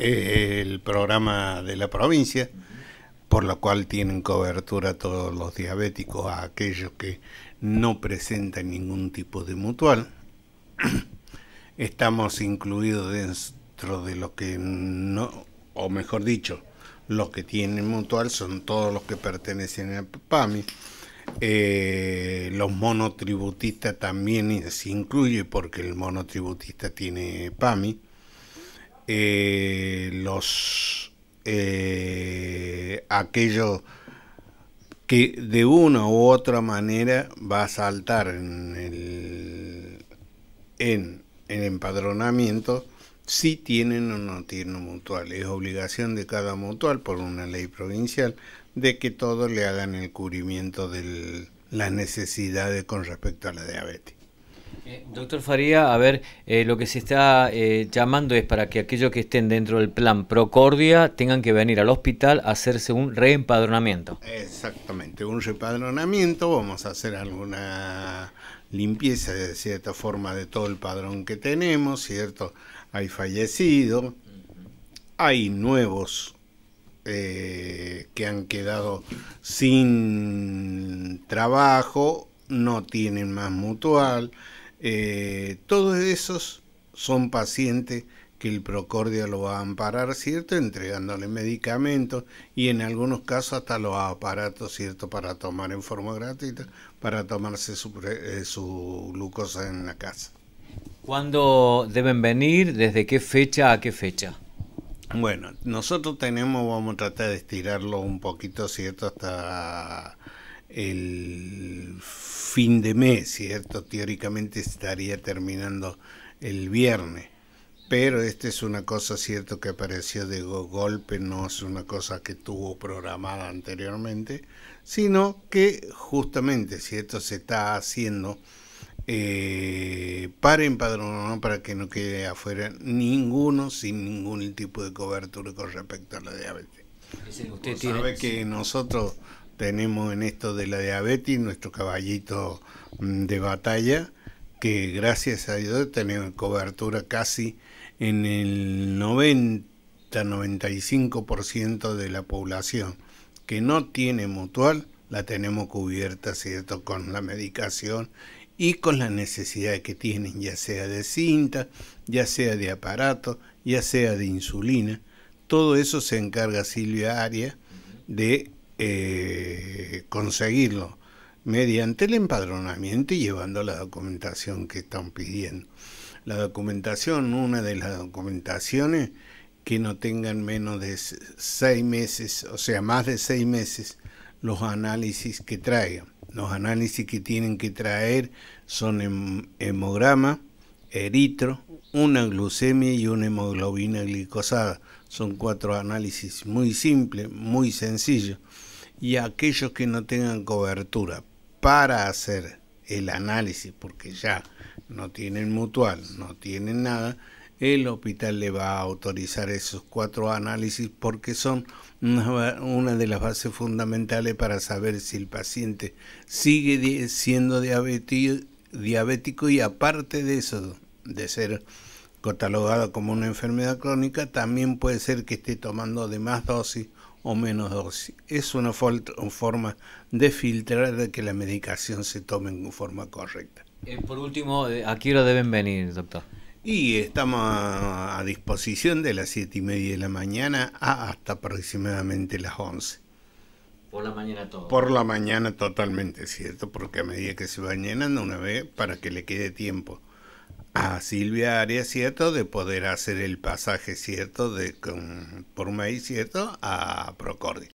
el programa de la provincia, por lo cual tienen cobertura todos los diabéticos, a aquellos que no presentan ningún tipo de mutual. Estamos incluidos dentro de lo que no, o mejor dicho, los que tienen mutual son todos los que pertenecen a PAMI. Eh, los monotributistas también se incluye porque el monotributista tiene PAMI eh, los eh, aquello que de una u otra manera va a saltar en el, en el empadronamiento si tienen o no tienen mutual. Es obligación de cada mutual por una ley provincial de que todos le hagan el cubrimiento de las necesidades con respecto a la diabetes. Eh, doctor Faría, a ver, eh, lo que se está eh, llamando es para que aquellos que estén dentro del plan Procordia tengan que venir al hospital a hacerse un reempadronamiento. Exactamente, un reempadronamiento, vamos a hacer alguna limpieza de cierta forma de todo el padrón que tenemos, ¿cierto? Hay fallecidos, hay nuevos que han quedado sin trabajo, no tienen más mutual. Eh, todos esos son pacientes que el Procordia lo va a amparar, ¿cierto? Entregándole medicamentos y en algunos casos hasta los aparatos, ¿cierto? Para tomar en forma gratuita, para tomarse su, eh, su glucosa en la casa. ¿Cuándo deben venir? ¿Desde qué fecha a qué fecha? Bueno, nosotros tenemos, vamos a tratar de estirarlo un poquito, ¿cierto? Hasta el fin de mes, ¿cierto? Teóricamente estaría terminando el viernes. Pero esta es una cosa, ¿cierto? Que apareció de golpe, no es una cosa que tuvo programada anteriormente, sino que justamente, ¿cierto? Se está haciendo eh, para empadronar, para que no quede afuera ninguno sin ningún tipo de cobertura con respecto a la diabetes. Usted Sabe que nosotros tenemos en esto de la diabetes nuestro caballito mm, de batalla, que gracias a Dios tenemos cobertura casi en el 90-95% de la población que no tiene mutual, la tenemos cubierta, ¿cierto?, con la medicación y con las necesidades que tienen, ya sea de cinta, ya sea de aparato, ya sea de insulina. Todo eso se encarga Silvia Aria de eh, conseguirlo mediante el empadronamiento y llevando la documentación que están pidiendo. La documentación, una de las documentaciones que no tengan menos de seis meses, o sea, más de seis meses, los análisis que traigan. Los análisis que tienen que traer son hemograma, eritro, una glucemia y una hemoglobina glicosada. Son cuatro análisis muy simples, muy sencillos y aquellos que no tengan cobertura para hacer el análisis, porque ya no tienen mutual, no tienen nada, el hospital le va a autorizar esos cuatro análisis porque son una, una de las bases fundamentales para saber si el paciente sigue siendo diabético y aparte de eso, de ser catalogada como una enfermedad crónica, también puede ser que esté tomando de más dosis o menos dosis. Es una forma de filtrar de que la medicación se tome en forma correcta. Eh, por último, eh, ¿a qué hora deben venir, doctor? Y estamos a, disposición de las 7 y media de la mañana hasta aproximadamente las 11. Por la mañana todo. Por la mañana totalmente, ¿cierto? Porque a medida que se va llenando una vez, para que le quede tiempo a Silvia haría ¿cierto? De poder hacer el pasaje, ¿cierto? De, con, por ¿cierto? A Procordia.